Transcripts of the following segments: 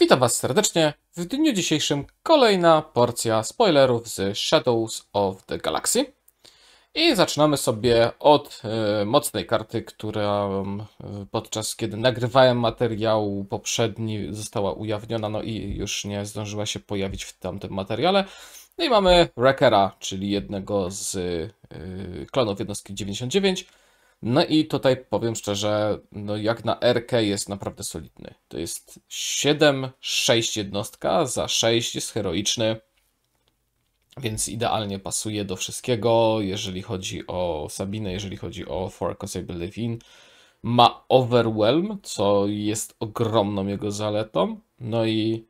Witam Was serdecznie. W dniu dzisiejszym kolejna porcja spoilerów z Shadows of the Galaxy. I zaczynamy sobie od e, mocnej karty, która mm, podczas kiedy nagrywałem materiał poprzedni została ujawniona, no i już nie zdążyła się pojawić w tamtym materiale. No i mamy Wreckera, czyli jednego z e, klonów jednostki 99 no i tutaj powiem szczerze, no jak na RK jest naprawdę solidny. To jest 7-6 jednostka, za 6 jest heroiczny, więc idealnie pasuje do wszystkiego, jeżeli chodzi o Sabinę, jeżeli chodzi o Four Cosable Live-In. Ma Overwhelm, co jest ogromną jego zaletą, no i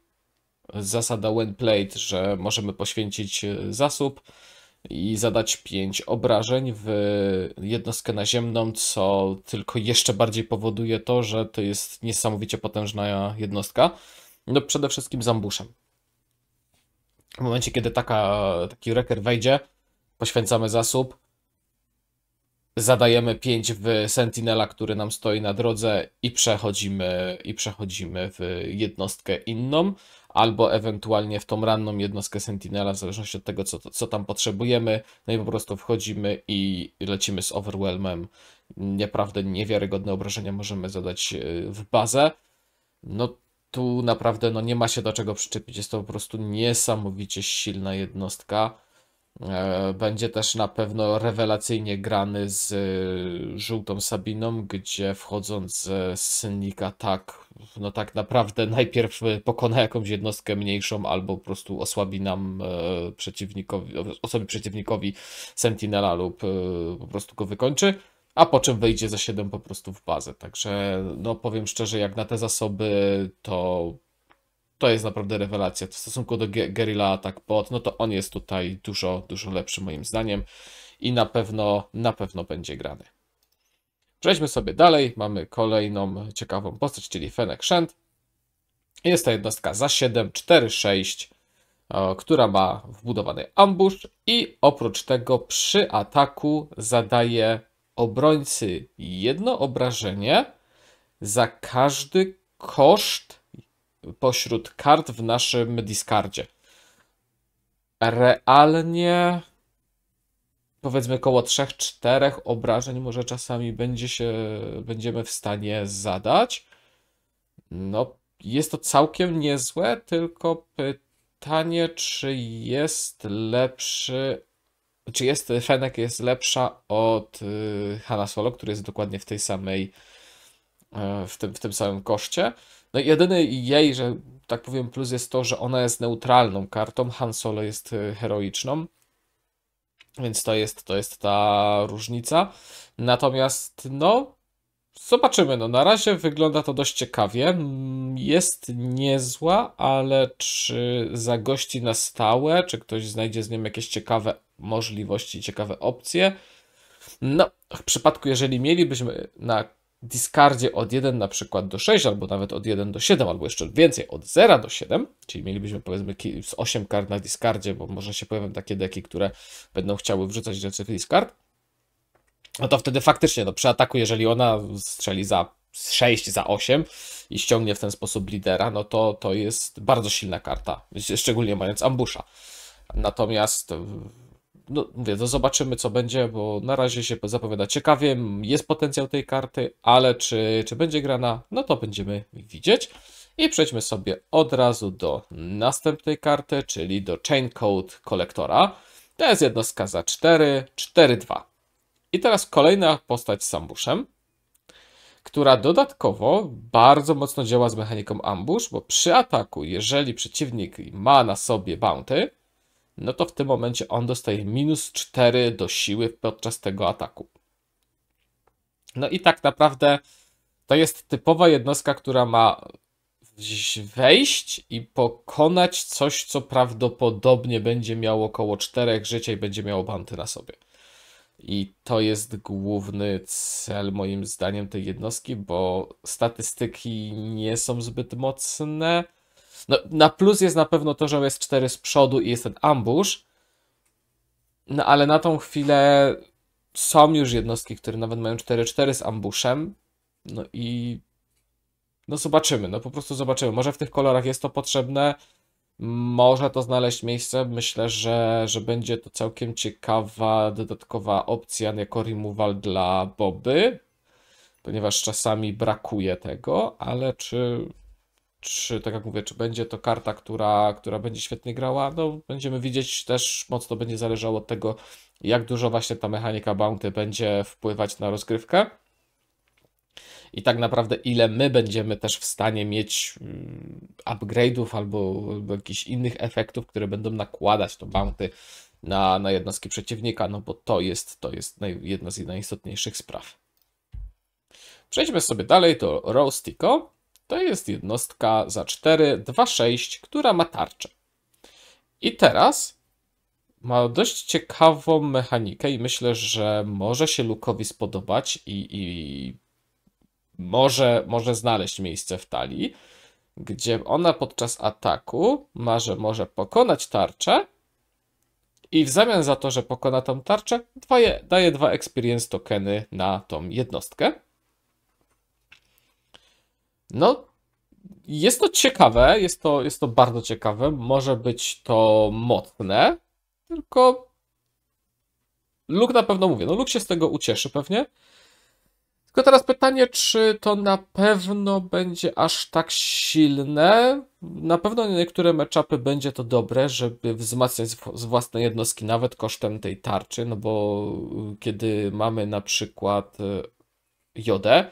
zasada Played, że możemy poświęcić zasób, i zadać 5 obrażeń w jednostkę naziemną, co tylko jeszcze bardziej powoduje to, że to jest niesamowicie potężna jednostka. No przede wszystkim z ambuszem. W momencie, kiedy taka, taki reker wejdzie, poświęcamy zasób, zadajemy 5 w Sentinela, który nam stoi na drodze i przechodzimy, i przechodzimy w jednostkę inną albo ewentualnie w tą ranną jednostkę Sentinela, w zależności od tego, co, co tam potrzebujemy. No i po prostu wchodzimy i lecimy z Overwhelmem. Naprawdę niewiarygodne obrażenia możemy zadać e, w bazę. No tu naprawdę no, nie ma się do czego przyczepić. Jest to po prostu niesamowicie silna jednostka. E, będzie też na pewno rewelacyjnie grany z e, żółtą Sabiną, gdzie wchodząc e, z synnika tak, no tak naprawdę najpierw pokona jakąś jednostkę mniejszą albo po prostu osłabi nam przeciwnikowi, osobie przeciwnikowi Sentinela lub po prostu go wykończy, a po czym wejdzie za 7 po prostu w bazę. Także no powiem szczerze, jak na te zasoby to to jest naprawdę rewelacja. W stosunku do Ge Guerrilla Attack Bot, no to on jest tutaj dużo, dużo lepszy moim zdaniem i na pewno, na pewno będzie grany. Przejdźmy sobie dalej. Mamy kolejną ciekawą postać, czyli Fenek Shand. Jest to jednostka za 7, 4, 6, która ma wbudowany ambush i oprócz tego przy ataku zadaje obrońcy jedno obrażenie za każdy koszt pośród kart w naszym discardzie. Realnie powiedzmy koło 3-4 obrażeń może czasami będzie się, będziemy w stanie zadać. No, jest to całkiem niezłe, tylko pytanie, czy jest lepszy, czy jest Fenek jest lepsza od y, Hanna Solo, który jest dokładnie w tej samej E, w tym, w tym samym koszcie. No i jedyny jej, że tak powiem, plus jest to, że ona jest neutralną kartą, Han Solo jest e, heroiczną. Więc to jest, to jest ta różnica. Natomiast, no, zobaczymy. No, na razie wygląda to dość ciekawie. Mm, jest niezła, ale czy zagości na stałe, czy ktoś znajdzie z nim jakieś ciekawe możliwości, ciekawe opcje? No, w przypadku, jeżeli mielibyśmy na discardzie od 1 na przykład do 6, albo nawet od 1 do 7, albo jeszcze więcej, od 0 do 7, czyli mielibyśmy powiedzmy z 8 kart na discardzie, bo może się pojawią takie deki, które będą chciały wrzucać rzeczy w discard, no to wtedy faktycznie no, przy ataku, jeżeli ona strzeli za 6, za 8 i ściągnie w ten sposób lidera, no to to jest bardzo silna karta, szczególnie mając ambusza. Natomiast no mówię, no zobaczymy co będzie, bo na razie się zapowiada ciekawie, jest potencjał tej karty, ale czy, czy będzie grana, no to będziemy widzieć. I przejdźmy sobie od razu do następnej karty, czyli do chain code Kolektora. To jest jednostka za 4, 4, 2. I teraz kolejna postać z ambuszem, która dodatkowo bardzo mocno działa z mechaniką ambush, bo przy ataku, jeżeli przeciwnik ma na sobie bounty, no to w tym momencie on dostaje minus 4 do siły podczas tego ataku. No i tak naprawdę to jest typowa jednostka, która ma wejść i pokonać coś, co prawdopodobnie będzie miało około 4 życia i będzie miało banty na sobie. I to jest główny cel moim zdaniem tej jednostki, bo statystyki nie są zbyt mocne. No, na plus jest na pewno to, że jest 4 z przodu i jest ten ambush. No ale na tą chwilę są już jednostki, które nawet mają 4-4 z ambuszem. No i no zobaczymy, no po prostu zobaczymy. Może w tych kolorach jest to potrzebne, może to znaleźć miejsce. Myślę, że, że będzie to całkiem ciekawa dodatkowa opcja jako removal dla Boby, ponieważ czasami brakuje tego, ale czy, czy tak jak mówię, czy będzie to karta, która, która będzie świetnie grała, no będziemy widzieć też mocno będzie zależało od tego, jak dużo właśnie ta mechanika bounty będzie wpływać na rozgrywkę. I tak naprawdę, ile my będziemy też w stanie mieć mm, upgrade'ów albo, albo jakichś innych efektów, które będą nakładać to bounty na, na jednostki przeciwnika, no bo to jest, to jest naj, jedna z najistotniejszych spraw. Przejdźmy sobie dalej do Roastico. To jest jednostka za 4, 2, 6, która ma tarczę. I teraz ma dość ciekawą mechanikę i myślę, że może się Lukowi spodobać i, i może, może znaleźć miejsce w talii, gdzie ona podczas ataku ma, że może pokonać tarczę i w zamian za to, że pokona tą tarczę, daje, dwa experience tokeny na tą jednostkę. No, jest to ciekawe, jest to, jest to bardzo ciekawe, może być to mocne, tylko Luke na pewno mówi, no Luke się z tego ucieszy pewnie. Tylko teraz pytanie, czy to na pewno będzie aż tak silne? Na pewno niektóre meczapy będzie to dobre, żeby wzmacniać z własne jednostki, nawet kosztem tej tarczy, no bo kiedy mamy na przykład e, Jodę,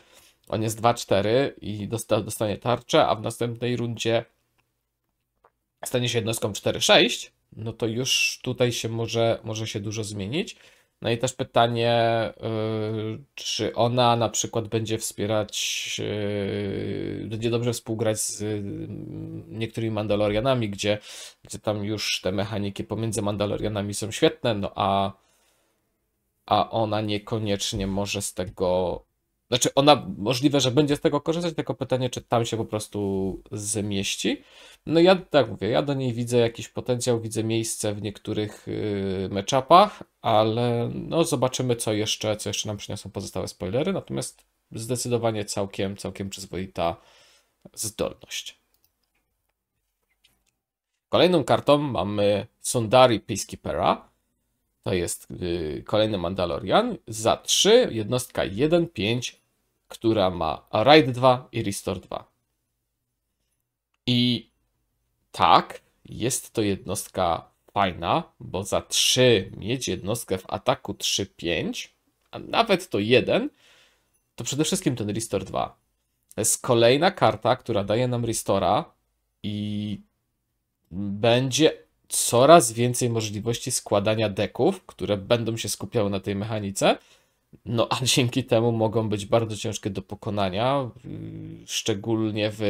on jest 2-4 i dostanie tarczę, a w następnej rundzie stanie się jednostką 4-6, no to już tutaj się może, może się dużo zmienić. No i też pytanie, y, czy ona na przykład będzie wspierać, y, będzie dobrze współgrać z mm, niektórymi Mandalorianami, gdzie, gdzie tam już te mechaniki pomiędzy Mandalorianami są świetne, no a, a ona niekoniecznie może z tego znaczy, ona możliwe, że będzie z tego korzystać, tylko pytanie, czy tam się po prostu zmieści. No ja tak mówię, ja do niej widzę jakiś potencjał, widzę miejsce w niektórych yy, meczapach, ale no zobaczymy, co jeszcze, co jeszcze nam przyniosą pozostałe spoilery. Natomiast zdecydowanie całkiem, całkiem przyzwoita zdolność. Kolejną kartą mamy Sundari Peacekeepera. To jest y, kolejny Mandalorian za 3, jednostka 1, 5, która ma Raid 2 i Restore 2. I tak, jest to jednostka fajna, bo za 3 mieć jednostkę w ataku 3-5, a nawet to 1, to przede wszystkim ten Restore 2. To jest kolejna karta, która daje nam Restora i będzie coraz więcej możliwości składania deków, które będą się skupiały na tej mechanice. No a dzięki temu mogą być bardzo ciężkie do pokonania, yy, szczególnie w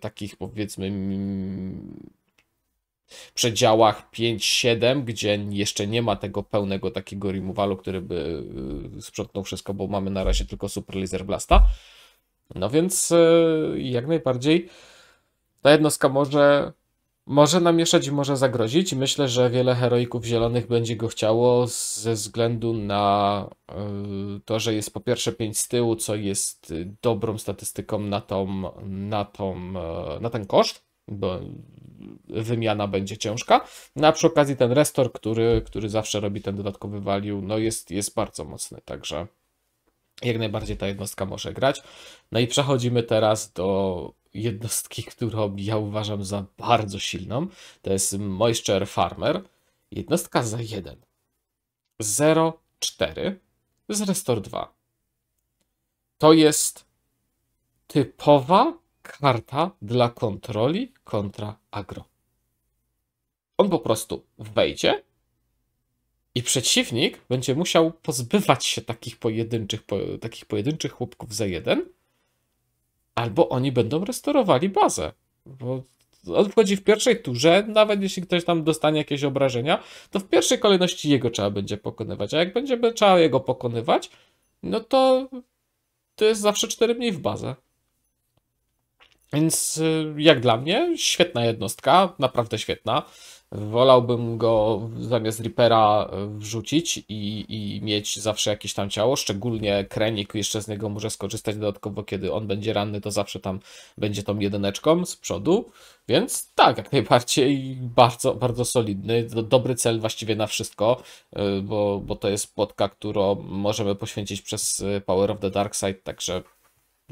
takich powiedzmy mm, przedziałach 5-7, gdzie jeszcze nie ma tego pełnego takiego removalu, który by yy, sprzątnął wszystko, bo mamy na razie tylko Super Laser Blasta. No więc yy, jak najbardziej ta jednostka może może namieszać i może zagrozić. Myślę, że wiele heroików zielonych będzie go chciało ze względu na y, to, że jest po pierwsze 5 z tyłu, co jest y, dobrą statystyką na, tą, na, tą, y, na ten koszt, bo wymiana będzie ciężka. No a przy okazji ten restor, który, który zawsze robi ten dodatkowy value, no jest, jest bardzo mocny, także jak najbardziej ta jednostka może grać. No i przechodzimy teraz do jednostki, którą ja uważam za bardzo silną, to jest Moisture Farmer. Jednostka za 1. 0,4 z Restore 2. To jest typowa karta dla kontroli kontra agro. On po prostu wejdzie i przeciwnik będzie musiał pozbywać się takich pojedynczych, po, takich pojedynczych chłopków za jeden albo oni będą restaurowali bazę. Bo odchodzi w pierwszej turze, nawet jeśli ktoś tam dostanie jakieś obrażenia, to w pierwszej kolejności jego trzeba będzie pokonywać. A jak będzie trzeba jego pokonywać, no to to jest zawsze 4 mniej w bazę. Więc y, jak dla mnie, świetna jednostka, naprawdę świetna. Wolałbym go zamiast Reapera wrzucić i, i mieć zawsze jakieś tam ciało, szczególnie Krenik jeszcze z niego może skorzystać dodatkowo, kiedy on będzie ranny, to zawsze tam będzie tą jedyneczką z przodu, więc tak, jak najbardziej bardzo, bardzo solidny, dobry cel właściwie na wszystko, y, bo, bo to jest płotka, którą możemy poświęcić przez y, Power of the Dark Side, także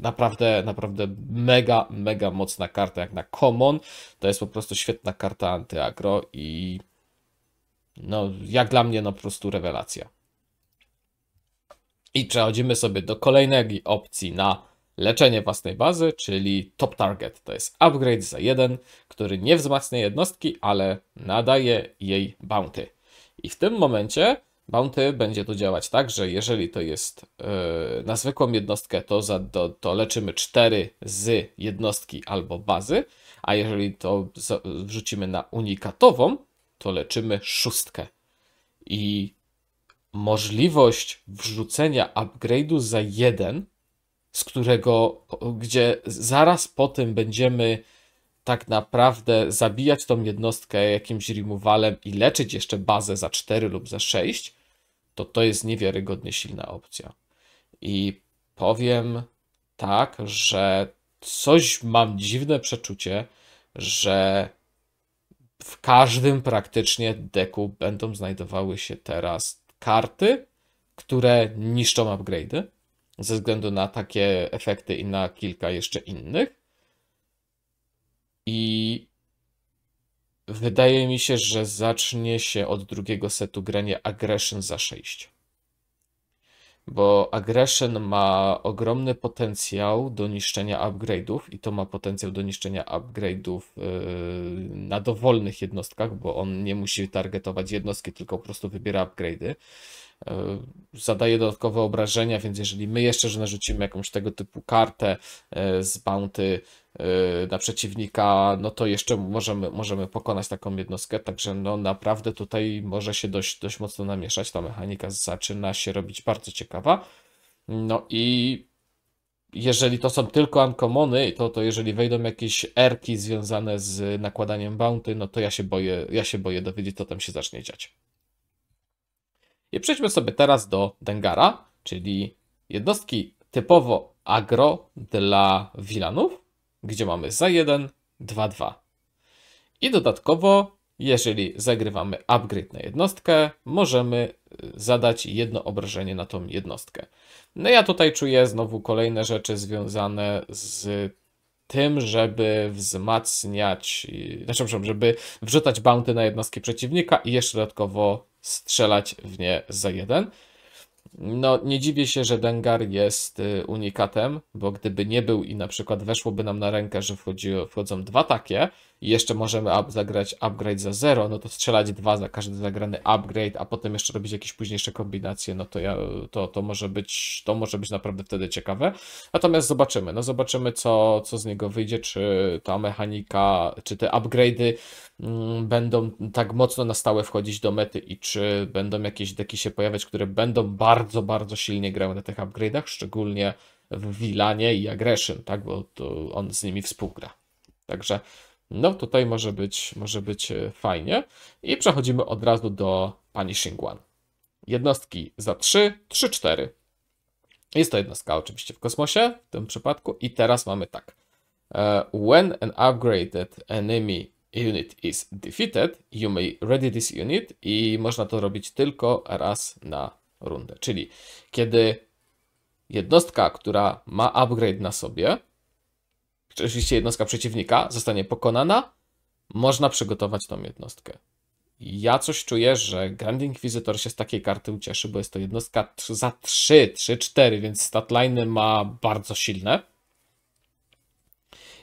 Naprawdę, naprawdę mega, mega mocna karta jak na Common. To jest po prostu świetna karta antyagro i no, jak dla mnie, no po prostu rewelacja. I przechodzimy sobie do kolejnej opcji na leczenie własnej bazy, czyli top target. To jest upgrade za jeden, który nie wzmacnia jednostki, ale nadaje jej bounty. I w tym momencie Bounty będzie to działać tak, że jeżeli to jest yy, na zwykłą jednostkę, to, za, to leczymy 4 z jednostki albo bazy, a jeżeli to wrzucimy na unikatową, to leczymy szóstkę. I możliwość wrzucenia upgrade'u za jeden, z którego, gdzie zaraz po tym będziemy tak naprawdę zabijać tą jednostkę jakimś removalem i leczyć jeszcze bazę za 4 lub za 6, to to jest niewiarygodnie silna opcja. I powiem tak, że coś mam dziwne przeczucie, że w każdym praktycznie deku będą znajdowały się teraz karty, które niszczą upgrade'y ze względu na takie efekty i na kilka jeszcze innych. I wydaje mi się, że zacznie się od drugiego setu granie aggression za 6. Bo aggression ma ogromny potencjał do niszczenia upgrade'ów i to ma potencjał do niszczenia upgrade'ów yy, na dowolnych jednostkach, bo on nie musi targetować jednostki, tylko po prostu wybiera upgrade'y. E, zadaje dodatkowe obrażenia, więc jeżeli my jeszcze że narzucimy jakąś tego typu kartę e, z bounty e, na przeciwnika, no to jeszcze możemy, możemy pokonać taką jednostkę, także no naprawdę tutaj może się dość, dość mocno namieszać, ta mechanika zaczyna się robić bardzo ciekawa. No i jeżeli to są tylko ankomony, to, to jeżeli wejdą jakieś erki związane z nakładaniem bounty, no to ja się boję, ja się boję dowiedzieć, co tam się zacznie dziać. I przejdźmy sobie teraz do Dengara, czyli jednostki typowo agro dla Wilanów, gdzie mamy za 1, 2, 2. I dodatkowo, jeżeli zagrywamy upgrade na jednostkę, możemy y, zadać jedno obrażenie na tą jednostkę. No ja tutaj czuję znowu kolejne rzeczy związane z tym, żeby wzmacniać, znaczy, żeby wrzucać bounty na jednostki przeciwnika i jeszcze dodatkowo strzelać w nie za jeden. No, nie dziwię się, że Dengar jest y, unikatem, bo gdyby nie był i na przykład weszłoby nam na rękę, że wchodzi, wchodzą dwa takie, i jeszcze możemy up, zagrać upgrade za 0, no to strzelać dwa za każdy zagrany upgrade, a potem jeszcze robić jakieś późniejsze kombinacje, no to, ja, to, to, może, być, to może być naprawdę wtedy ciekawe. Natomiast zobaczymy, no zobaczymy co, co z niego wyjdzie, czy ta mechanika, czy te upgrade'y mm, będą tak mocno na stałe wchodzić do mety i czy będą jakieś deki się pojawiać, które będą bardzo, bardzo silnie grały na tych upgrade'ach, szczególnie w Wilanie i Aggression, tak, bo on z nimi współgra. Także no tutaj może być, może być e, fajnie. I przechodzimy od razu do Punishing One. Jednostki za 3, 3, 4. Jest to jednostka oczywiście w kosmosie w tym przypadku. I teraz mamy tak. E, when an upgraded enemy unit is defeated, you may ready this unit i można to robić tylko raz na rundę. Czyli kiedy jednostka, która ma upgrade na sobie, oczywiście jednostka przeciwnika zostanie pokonana, można przygotować tą jednostkę. Ja coś czuję, że Grand Inquisitor się z takiej karty ucieszy, bo jest to jednostka za 3, 3-4, więc statliny ma bardzo silne.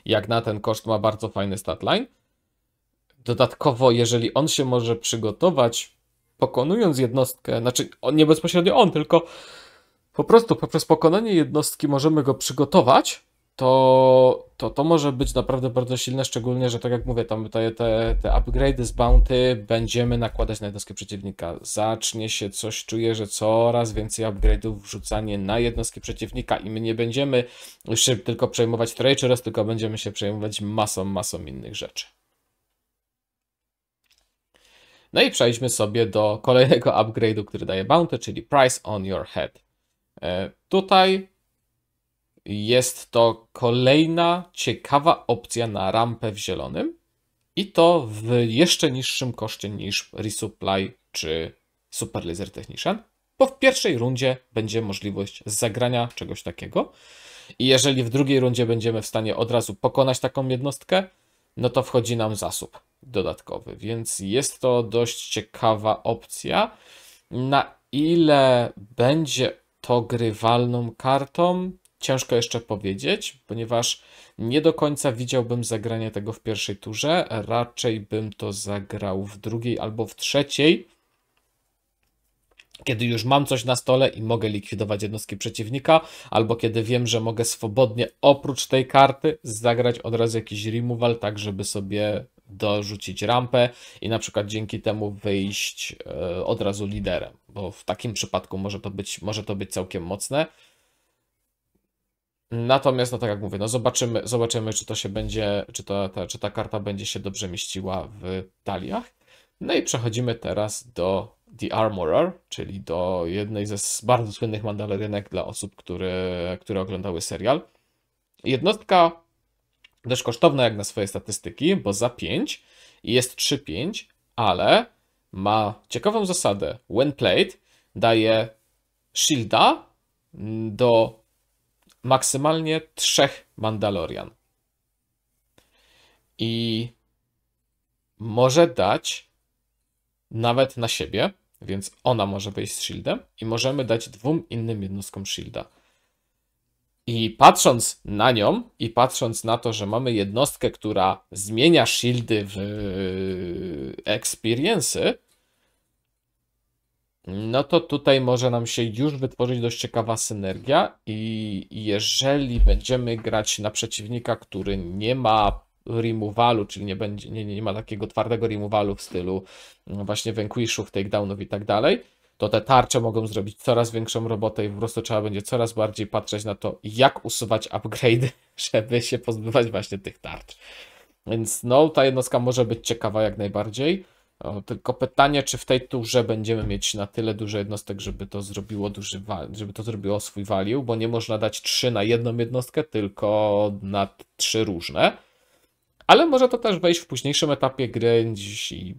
Jak na ten koszt ma bardzo fajny statline. Dodatkowo, jeżeli on się może przygotować, pokonując jednostkę, znaczy on, nie bezpośrednio on, tylko po prostu poprzez pokonanie jednostki możemy go przygotować, to, to to może być naprawdę bardzo silne, szczególnie, że tak jak mówię, tam te, te, te z bounty będziemy nakładać na jednostkę przeciwnika. Zacznie się coś, czuję, że coraz więcej upgrade'ów wrzucanie na jednostki przeciwnika i my nie będziemy się tylko przejmować Tracerous, tylko będziemy się przejmować masą, masą innych rzeczy. No i przejdźmy sobie do kolejnego upgrade'u, który daje bounty, czyli Price on your head. E, tutaj jest to kolejna ciekawa opcja na rampę w zielonym i to w jeszcze niższym koszcie niż Resupply czy Super Laser Technician, bo w pierwszej rundzie będzie możliwość zagrania czegoś takiego. I jeżeli w drugiej rundzie będziemy w stanie od razu pokonać taką jednostkę, no to wchodzi nam zasób dodatkowy, więc jest to dość ciekawa opcja. Na ile będzie to grywalną kartą? Ciężko jeszcze powiedzieć, ponieważ nie do końca widziałbym zagranie tego w pierwszej turze. Raczej bym to zagrał w drugiej albo w trzeciej, kiedy już mam coś na stole i mogę likwidować jednostki przeciwnika, albo kiedy wiem, że mogę swobodnie oprócz tej karty zagrać od razu jakiś removal, tak żeby sobie dorzucić rampę i na przykład dzięki temu wyjść e, od razu liderem, bo w takim przypadku może to być, może to być całkiem mocne. Natomiast, no tak jak mówię, no zobaczymy, zobaczymy czy to się będzie, czy, to, ta, czy ta karta będzie się dobrze mieściła w taliach. No i przechodzimy teraz do The Armorer, czyli do jednej ze bardzo słynnych mandalarynek dla osób, które, które oglądały serial. Jednostka dość kosztowna jak na swoje statystyki, bo za 5 jest 3-5, ale ma ciekawą zasadę. When played daje shielda do maksymalnie trzech Mandalorian. I może dać nawet na siebie, więc ona może wyjść z shieldem i możemy dać dwóm innym jednostkom shielda. I patrząc na nią i patrząc na to, że mamy jednostkę, która zmienia shieldy w e, experience'y, no to tutaj może nam się już wytworzyć dość ciekawa synergia i jeżeli będziemy grać na przeciwnika, który nie ma removalu, czyli nie, będzie, nie, nie ma takiego twardego removalu w stylu mm, właśnie vanquishów, takedownów i tak dalej, to te tarcze mogą zrobić coraz większą robotę i po prostu trzeba będzie coraz bardziej patrzeć na to, jak usuwać upgrade, żeby się pozbywać właśnie tych tarcz. Więc no, ta jednostka może być ciekawa jak najbardziej. Tylko pytanie, czy w tej turze będziemy mieć na tyle dużo jednostek, żeby to zrobiło duży żeby to zrobiło swój value, bo nie można dać 3 na jedną jednostkę, tylko na trzy różne. Ale może to też wejść w późniejszym etapie gry i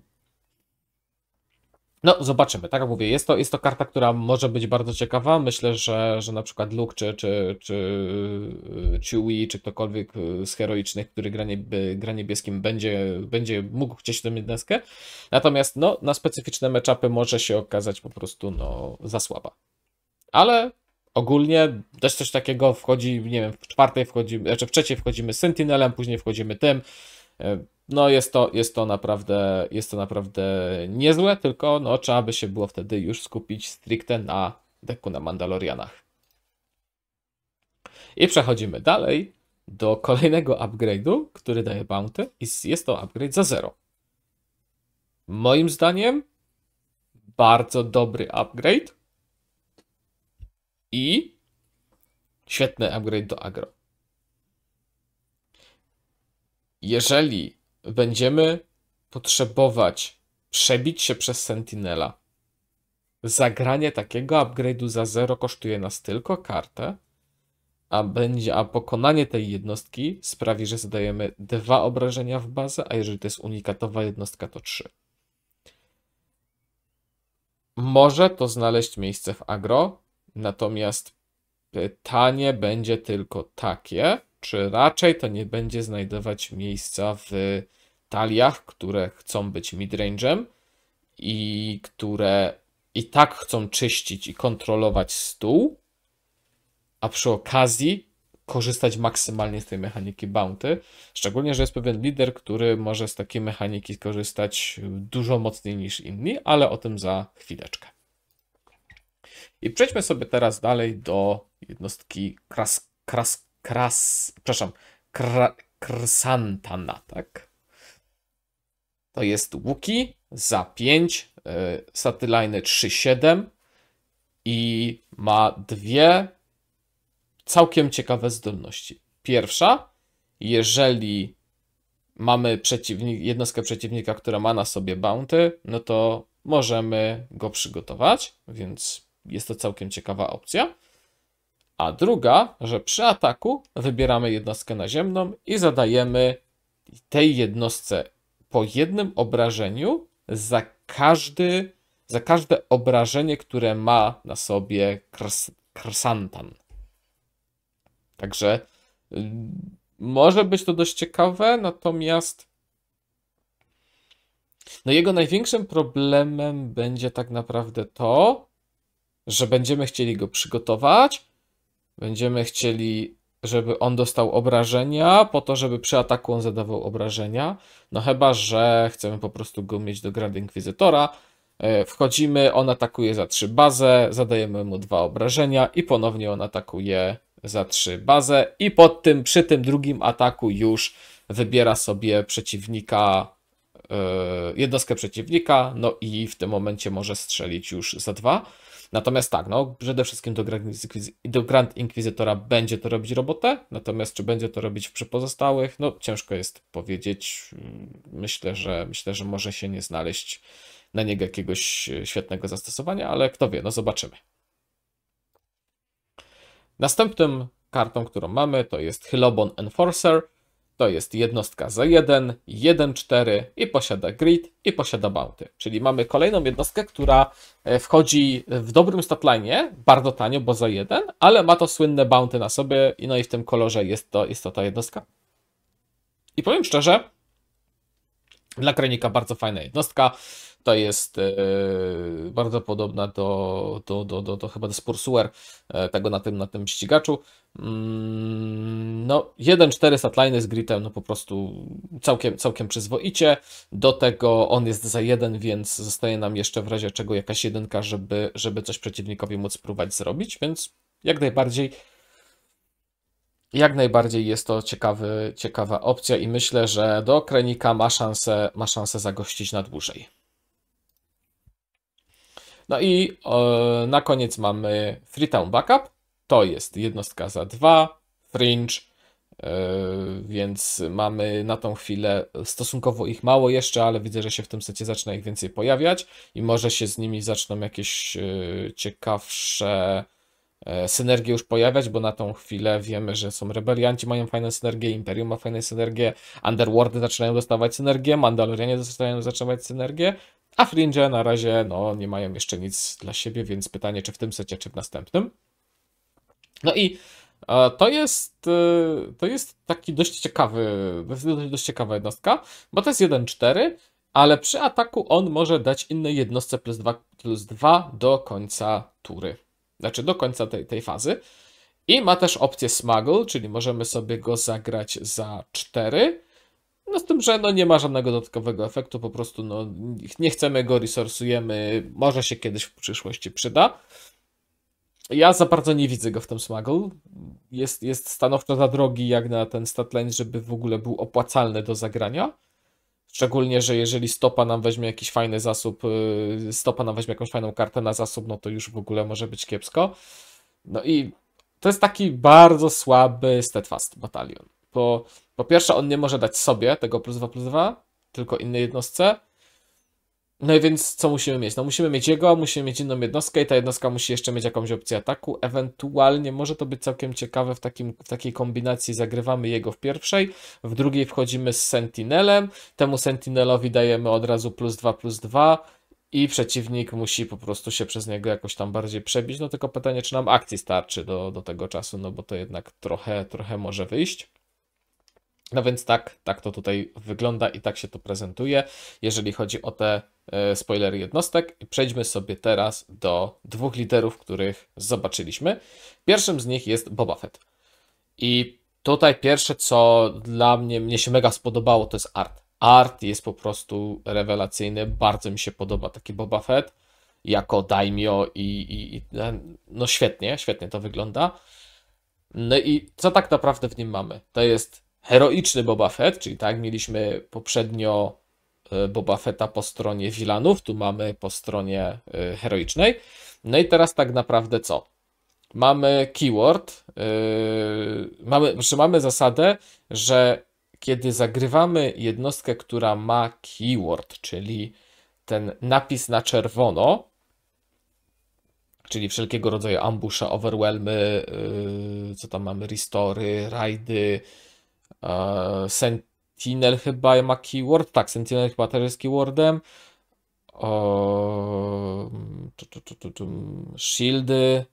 no, zobaczymy. Tak jak mówię, jest to, jest to karta, która może być bardzo ciekawa. Myślę, że, że na przykład Luke czy, czy, czy y, Chewie, czy ktokolwiek y, z heroicznych, który gra, niebie, gra niebieskim, będzie, będzie mógł chcieć tę jedneskę. Natomiast no, na specyficzne meczapy może się okazać po prostu no, za słaba. Ale ogólnie też coś takiego wchodzi, nie wiem, w czwartej wchodzimy, znaczy w trzeciej wchodzimy Sentinelem, później wchodzimy tym. Y, no jest to, jest to naprawdę, jest to naprawdę niezłe, tylko no trzeba by się było wtedy już skupić stricte na deku na Mandalorianach. I przechodzimy dalej do kolejnego upgrade'u, który daje bounty i jest to upgrade za 0. Moim zdaniem bardzo dobry upgrade i świetny upgrade do agro. Jeżeli będziemy potrzebować przebić się przez Sentinela. Zagranie takiego upgrade'u za zero kosztuje nas tylko kartę, a, będzie, a pokonanie tej jednostki sprawi, że zadajemy dwa obrażenia w bazę, a jeżeli to jest unikatowa jednostka, to trzy. Może to znaleźć miejsce w agro, natomiast pytanie będzie tylko takie, czy raczej to nie będzie znajdować miejsca w taliach, które chcą być midrange'em i które i tak chcą czyścić i kontrolować stół, a przy okazji korzystać maksymalnie z tej mechaniki bounty. Szczególnie, że jest pewien lider, który może z takiej mechaniki korzystać dużo mocniej niż inni, ale o tym za chwileczkę. I przejdźmy sobie teraz dalej do jednostki kras, kras, kras, przepraszam, kra, krsantana, tak? To jest łuki za 5, yy, satylajny 3 i ma dwie całkiem ciekawe zdolności. Pierwsza, jeżeli mamy przeciwnik, jednostkę przeciwnika, która ma na sobie bounty, no to możemy go przygotować, więc jest to całkiem ciekawa opcja a druga, że przy ataku wybieramy jednostkę naziemną i zadajemy tej jednostce po jednym obrażeniu za, każdy, za każde obrażenie, które ma na sobie krs, krsantan. Także y, może być to dość ciekawe, natomiast no jego największym problemem będzie tak naprawdę to, że będziemy chcieli go przygotować, Będziemy chcieli, żeby on dostał obrażenia, po to, żeby przy ataku on zadawał obrażenia. No chyba, że chcemy po prostu go mieć do Grand Inquisitora. E, wchodzimy, on atakuje za trzy bazę, zadajemy mu dwa obrażenia i ponownie on atakuje za trzy bazę i pod tym, przy tym drugim ataku już wybiera sobie przeciwnika, e, jednostkę przeciwnika, no i w tym momencie może strzelić już za dwa. Natomiast tak, no, przede wszystkim do Grand, do Grand Inquisitora będzie to robić robotę, natomiast czy będzie to robić przy pozostałych, no ciężko jest powiedzieć. Myślę, że myślę, że może się nie znaleźć na niego jakiegoś e, świetnego zastosowania, ale kto wie, no zobaczymy. Następnym kartą, którą mamy, to jest Hylobon Enforcer to jest jednostka za 1, 1, 4 i posiada grid i posiada bounty. Czyli mamy kolejną jednostkę, która e, wchodzi w dobrym statline, bardzo tanio, bo za 1, ale ma to słynne bounty na sobie, no i w tym kolorze jest to, jest to ta jednostka. I powiem szczerze, dla kranika bardzo fajna jednostka. Ta jest e, bardzo podobna do, do, do, do, do chyba do Spursuer, e, tego na tym, na tym ścigaczu. Mm, no, 1.4 Satline z gritem, no po prostu całkiem, całkiem przyzwoicie. Do tego on jest za jeden, więc zostaje nam jeszcze w razie czego jakaś jedynka, żeby, żeby coś przeciwnikowi móc spróbować zrobić, więc jak najbardziej jak najbardziej jest to ciekawy, ciekawa opcja i myślę, że do Krenika ma szansę, ma szansę zagościć na dłużej. No i e, na koniec mamy Freetown Backup. To jest jednostka za dwa Fringe, e, więc mamy na tą chwilę stosunkowo ich mało jeszcze, ale widzę, że się w tym secie zaczyna ich więcej pojawiać i może się z nimi zaczną jakieś e, ciekawsze e, synergie już pojawiać, bo na tą chwilę wiemy, że są rebelianci, mają fajne synergie Imperium ma fajne synergie Underworldy zaczynają dostawać synergie, Mandalorianie zaczynają dostawać synergie. A Fringe na razie no, nie mają jeszcze nic dla siebie, więc pytanie, czy w tym secie, czy w następnym. No i e, to jest, e, to jest taki dość ciekawy, dość ciekawa jednostka, bo to jest 1-4, ale przy ataku on może dać innej jednostce plus 2, plus 2 do końca tury. Znaczy do końca tej, tej fazy. I ma też opcję Smuggle, czyli możemy sobie go zagrać za 4 no z tym, że no nie ma żadnego dodatkowego efektu, po prostu no, nie chcemy go, resursujemy, może się kiedyś w przyszłości przyda. Ja za bardzo nie widzę go w tym Smuggle. Jest, jest stanowczo za drogi jak na ten statline, żeby w ogóle był opłacalny do zagrania. Szczególnie, że jeżeli stopa nam weźmie jakiś fajny zasób, y, stopa nam weźmie jakąś fajną kartę na zasób, no to już w ogóle może być kiepsko. No i to jest taki bardzo słaby Steadfast Batalion. Bo po pierwsze, on nie może dać sobie tego plus 2 plus 2, tylko innej jednostce. No i więc co musimy mieć? No musimy mieć jego, musimy mieć inną jednostkę i ta jednostka musi jeszcze mieć jakąś opcję ataku. Ewentualnie może to być całkiem ciekawe w, takim, w takiej kombinacji zagrywamy jego w pierwszej, w drugiej wchodzimy z sentinelem, temu sentinelowi dajemy od razu plus 2 plus 2 i przeciwnik musi po prostu się przez niego jakoś tam bardziej przebić. No tylko pytanie, czy nam akcji starczy do, do tego czasu, no bo to jednak trochę, trochę może wyjść. No więc tak, tak to tutaj wygląda i tak się to prezentuje, jeżeli chodzi o te e, spoilery jednostek. Przejdźmy sobie teraz do dwóch liderów, których zobaczyliśmy. Pierwszym z nich jest Boba Fett. I tutaj pierwsze, co dla mnie, mnie się mega spodobało, to jest art. Art jest po prostu rewelacyjny, bardzo mi się podoba taki Boba Fett jako daimio i, i, i e, no świetnie, świetnie to wygląda. No i co tak naprawdę w nim mamy? To jest heroiczny Boba Fett, czyli tak, mieliśmy poprzednio e, Boba Fetta po stronie Wilanów, tu mamy po stronie e, heroicznej. No i teraz tak naprawdę co? Mamy keyword, yy, mamy, znaczy mamy zasadę, że kiedy zagrywamy jednostkę, która ma keyword, czyli ten napis na czerwono, czyli wszelkiego rodzaju ambusze, overwhelmy, yy, co tam mamy, restory, rajdy, E, Sentinel chyba ma keyword. Tak, Sentinel chyba też jest keywordem. O, shieldy.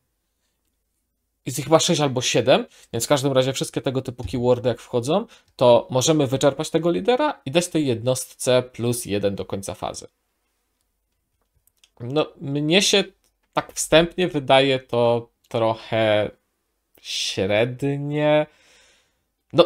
Jest ich chyba 6 albo 7, więc w każdym razie wszystkie tego typu keywordy, jak wchodzą, to możemy wyczerpać tego lidera i dać tej jednostce plus 1 do końca fazy. No, mnie się tak wstępnie wydaje to trochę średnie. No,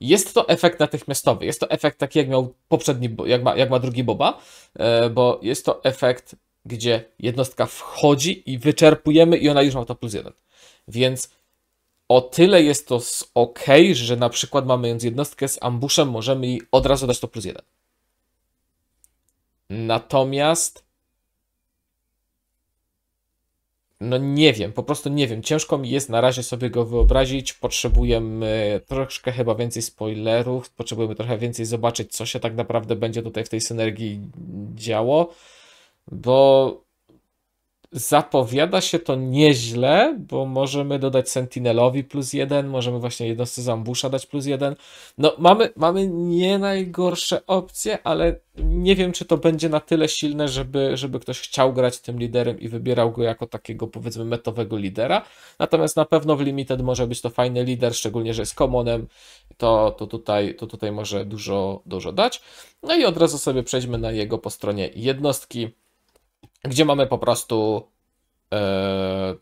jest to efekt natychmiastowy. Jest to efekt taki, jak miał poprzedni, jak ma, jak ma drugi Boba, e, bo jest to efekt, gdzie jednostka wchodzi i wyczerpujemy i ona już ma to plus jeden. Więc o tyle jest to ok, że na przykład mamy jednostkę z ambuszem, możemy jej od razu dać to plus jeden. Natomiast No nie wiem, po prostu nie wiem. Ciężko mi jest na razie sobie go wyobrazić. Potrzebujemy troszkę chyba więcej spoilerów, potrzebujemy trochę więcej zobaczyć, co się tak naprawdę będzie tutaj w tej synergii działo, bo Zapowiada się to nieźle, bo możemy dodać Sentinelowi plus jeden, możemy właśnie jednostce Zambusza dać plus jeden. No, mamy, mamy nie najgorsze opcje, ale nie wiem, czy to będzie na tyle silne, żeby, żeby ktoś chciał grać tym liderem i wybierał go jako takiego, powiedzmy, metowego lidera. Natomiast na pewno w Limited może być to fajny lider, szczególnie, że jest commonem, to, to, tutaj, to tutaj może dużo, dużo dać. No i od razu sobie przejdźmy na jego po stronie jednostki gdzie mamy po prostu e,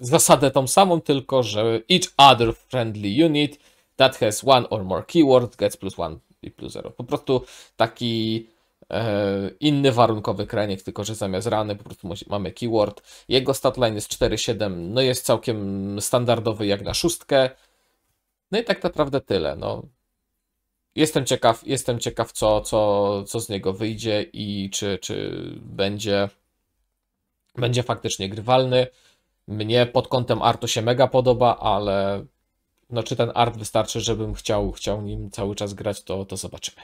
zasadę tą samą, tylko że each other friendly unit that has one or more keyword gets plus one i plus zero. Po prostu taki e, inny warunkowy kranik, tylko że zamiast rany po prostu mamy keyword. Jego statline jest 4,7, no jest całkiem standardowy jak na szóstkę. No i tak naprawdę tyle. No, Jestem ciekaw, jestem ciekaw co, co, co z niego wyjdzie i czy, czy będzie, będzie faktycznie grywalny. Mnie pod kątem artu się mega podoba, ale no, czy ten art wystarczy, żebym chciał, chciał nim cały czas grać, to, to zobaczymy.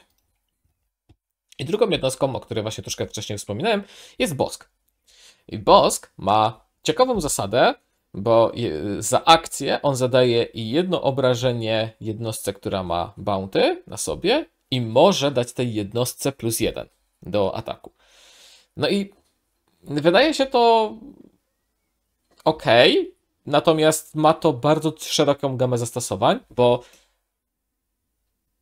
I drugą jednostką, o której właśnie troszkę wcześniej wspominałem, jest Bosk. I Bosk ma ciekawą zasadę, bo za akcję on zadaje jedno obrażenie jednostce, która ma bounty na sobie i może dać tej jednostce plus jeden do ataku. No i wydaje się to ok, natomiast ma to bardzo szeroką gamę zastosowań, bo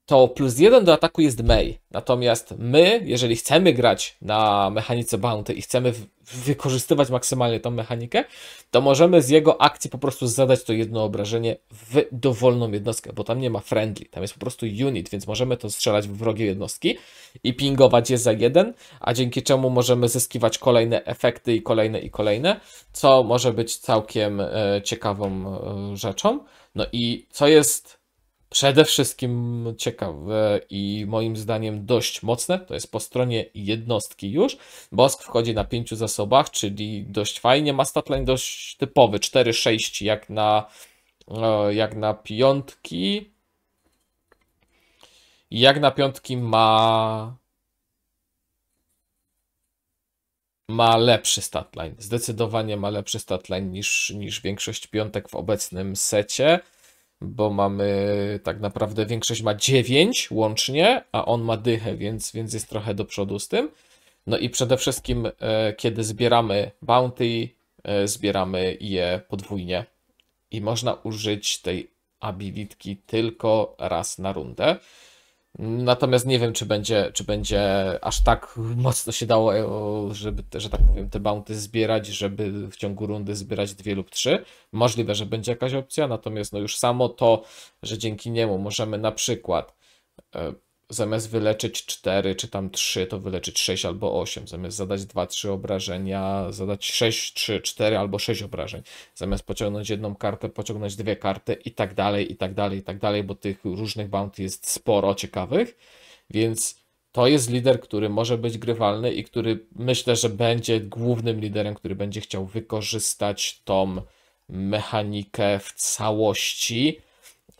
to plus jeden do ataku jest Mei. Natomiast my, jeżeli chcemy grać na mechanice Bounty i chcemy wykorzystywać maksymalnie tą mechanikę, to możemy z jego akcji po prostu zadać to jedno obrażenie w dowolną jednostkę, bo tam nie ma friendly, tam jest po prostu unit, więc możemy to strzelać w wrogie jednostki i pingować je za jeden, a dzięki czemu możemy zyskiwać kolejne efekty i kolejne i kolejne, co może być całkiem e, ciekawą e, rzeczą. No i co jest przede wszystkim ciekawe i moim zdaniem dość mocne. To jest po stronie jednostki już. Bosk wchodzi na pięciu zasobach, czyli dość fajnie. Ma statline dość typowy, 4-6 jak na, e, jak na piątki. Jak na piątki ma ma lepszy statline. Zdecydowanie ma lepszy statline niż, niż większość piątek w obecnym secie bo mamy tak naprawdę większość ma 9 łącznie, a on ma dychę, więc, więc jest trochę do przodu z tym. No i przede wszystkim, e, kiedy zbieramy bounty, e, zbieramy je podwójnie. I można użyć tej abilitki tylko raz na rundę. Natomiast nie wiem, czy będzie, czy będzie aż tak mocno się dało, e, żeby, że tak powiem, te bounty zbierać, żeby w ciągu rundy zbierać dwie lub trzy. Możliwe, że będzie jakaś opcja, natomiast no już samo to, że dzięki niemu możemy na przykład e, zamiast wyleczyć 4 czy tam 3, to wyleczyć 6 albo 8. Zamiast zadać 2-3 obrażenia, zadać 6, 3, 4 albo 6 obrażeń. Zamiast pociągnąć jedną kartę, pociągnąć dwie karty i tak dalej, i tak dalej, i tak dalej, bo tych różnych bounty jest sporo ciekawych. Więc to jest lider, który może być grywalny i który myślę, że będzie głównym liderem, który będzie chciał wykorzystać tą mechanikę w całości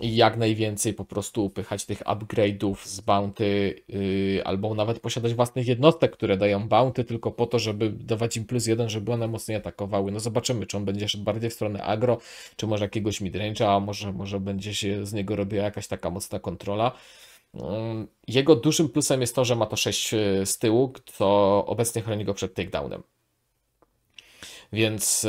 i jak najwięcej po prostu upychać tych upgrade'ów z bounty, y, albo nawet posiadać własnych jednostek, które dają bounty tylko po to, żeby dawać im plus jeden, żeby one mocniej atakowały. No zobaczymy, czy on będzie szedł bardziej w stronę agro, czy może jakiegoś midrange'a, a może, może będzie się z niego robiła jakaś taka mocna kontrola. Mm, jego dużym plusem jest to, że ma to 6 y, z tyłu, co obecnie chroni go przed takedownem więc y,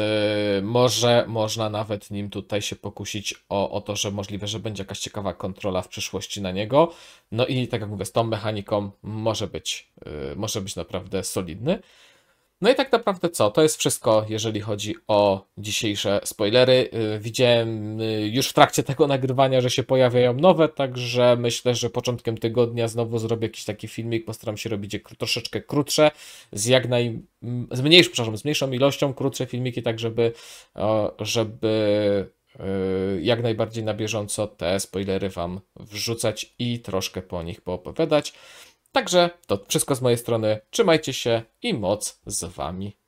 może można nawet nim tutaj się pokusić o, o to, że możliwe, że będzie jakaś ciekawa kontrola w przyszłości na niego. No i tak jak mówię, z tą mechaniką może być, y, może być naprawdę solidny. No i tak naprawdę co? To jest wszystko, jeżeli chodzi o dzisiejsze spoilery. Y, widziałem y, już w trakcie tego nagrywania, że się pojawiają nowe, także myślę, że początkiem tygodnia znowu zrobię jakiś taki filmik. Postaram się robić je troszeczkę krótsze, z jak naj... z, mniejsz, przepraszam, z mniejszą ilością, krótsze filmiki, tak żeby, żeby y, jak najbardziej na bieżąco te spoilery Wam wrzucać i troszkę po nich poopowiadać. Także to wszystko z mojej strony. Trzymajcie się i moc z wami.